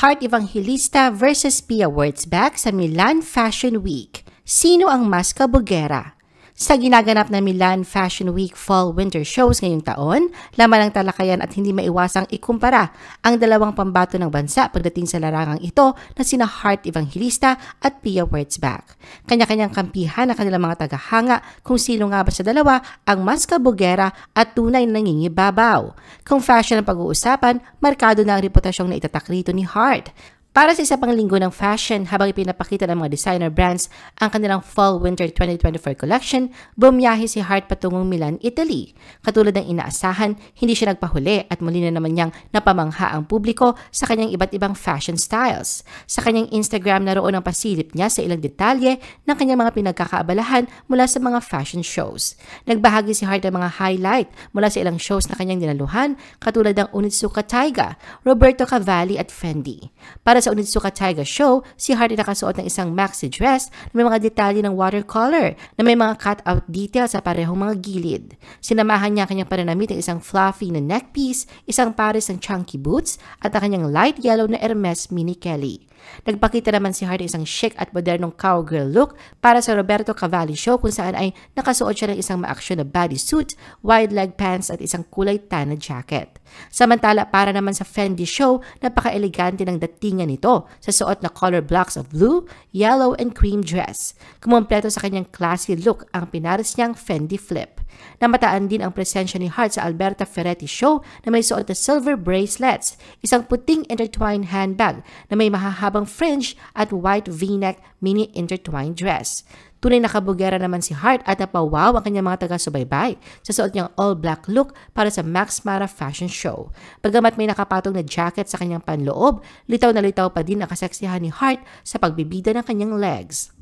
Heart Evangelista versus Pia Wurtzbach sa Milan Fashion Week. Sino ang mas kabugera? Sa ginaganap na Milan Fashion Week Fall-Winter Shows ngayong taon, laman ng talakayan at hindi maiwasang ikumpara ang dalawang pambato ng bansa pagdating sa larangang ito na sina Heart Evangelista at Pia Wurtzbach. Kanya-kanyang kampihan na kanilang mga tagahanga kung sino nga ba sa dalawa ang mas kabugera at tunay na nangingibabaw. Kung fashion ang pag-uusapan, markado na ang reputasyong na itatakrito ni Heart. Para sa isa pang linggo ng fashion, habang ipinapakita ng mga designer brands ang kanilang Fall-Winter 2024 collection, bumiyahe si Hart patungong Milan, Italy. Katulad ng inaasahan, hindi siya nagpahuli at muli na naman niyang napamangha ang publiko sa kanyang iba't ibang fashion styles. Sa kanyang Instagram naroon ang pasilip niya sa ilang detalye ng kanyang mga pinagkakaabalahan mula sa mga fashion shows. Nagbahagi si Hart ng mga highlight mula sa ilang shows na kanyang dinaluhan katulad ng Unitsuka Taiga, Roberto Cavalli at Fendi. Para sa sa Onitsuka Taiga Show, si Hart ay nakasuot ng isang maxi dress na may mga detalye ng watercolor na may mga cut-out detail sa parehong mga gilid. Sinamahan niya kanyang pananamit ng isang fluffy na neckpiece, isang pares ng chunky boots at ang kanyang light yellow na Hermes mini Kelly. Nagpakita naman si Hardy isang chic at modernong cowgirl look para sa Roberto Cavalli show kung saan ay nakasuot siya ng isang maaksyon na bodysuit, wide leg pants at isang kulay tan na jacket. Samantala para naman sa Fendi show, napaka-elegante ng datingan nito sa suot na color blocks of blue, yellow and cream dress. Kumompleto sa kanyang classy look ang pinaris niyang Fendi flip. Namataan din ang presensya ni Hart sa Alberta Ferretti Show na may suot na silver bracelets, isang puting intertwined handbag na may mahahabang fringe at white v-neck mini intertwined dress. Tunay na naman si Hart at napawaw ang kanyang mga taga-subaybay sa suot niyang all-black look para sa Max Mara Fashion Show. Pagamat may nakapatong na jacket sa kanyang panloob, litaw na litaw pa din ang kaseksihan ni Hart sa pagbibida ng kanyang legs.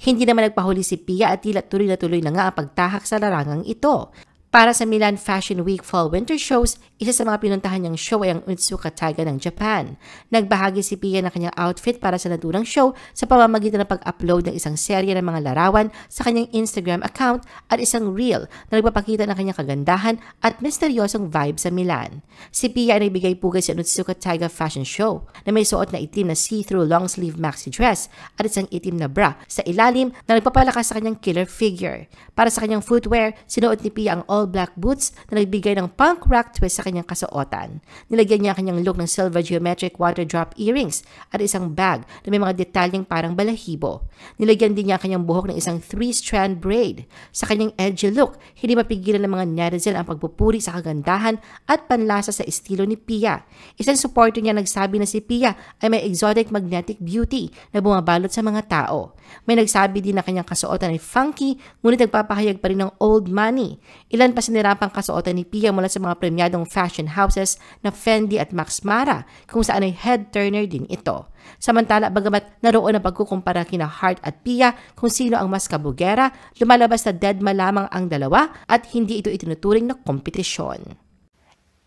Hindi naman nagpahuli si Pia at tila tuloy na tuloy na nga ang pagtahak sa larangang ito. Para sa Milan Fashion Week Fall Winter Shows, isa sa mga pinuntahan niyang show ay ang Utsuka Taiga ng Japan. Nagbahagi si Pia ng kanyang outfit para sa naturang show sa pamamagitan ng pag-upload ng isang serye ng mga larawan sa kanyang Instagram account at isang reel na nagpapakita ng kanyang kagandahan at misteryosong vibe sa Milan. Si Pia ay nagbigay pugay sa Utsuka Taiga Fashion Show na may suot na itim na see-through long-sleeve maxi dress at isang itim na bra sa ilalim na nagpapalakas sa kanyang killer figure. Para sa kanyang footwear, sinuot ni Pia ang all all-black boots na nagbigay ng punk rock twist sa kanyang kasuotan. Nilagyan niya ang kanyang look ng silver geometric water drop earrings at isang bag na may mga detalyeng parang balahibo. Nilagyan din niya ang kanyang buhok ng isang three-strand braid. Sa kanyang edgy look, hindi mapigilan ng mga netizen ang pagpupuri sa kagandahan at panlasa sa estilo ni Pia. Isang supporter niya nagsabi na si Pia ay may exotic magnetic beauty na bumabalot sa mga tao. May nagsabi din na kanyang kasuotan ay funky ngunit nagpapahayag pa rin ng old money. Ilan Ilan pa sinirapang kasuotan ni Pia mula sa mga premyadong fashion houses na Fendi at Max Mara kung saan ay head-turner din ito. Samantala, bagamat naroon ang pagkukumpara kina Hart at Pia kung sino ang mas kabugera, lumalabas na deadma lamang ang dalawa at hindi ito itinuturing na kompetisyon.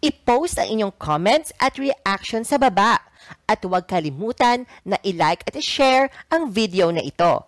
I-post ang inyong comments at reaction sa baba at huwag kalimutan na i-like at i-share ang video na ito.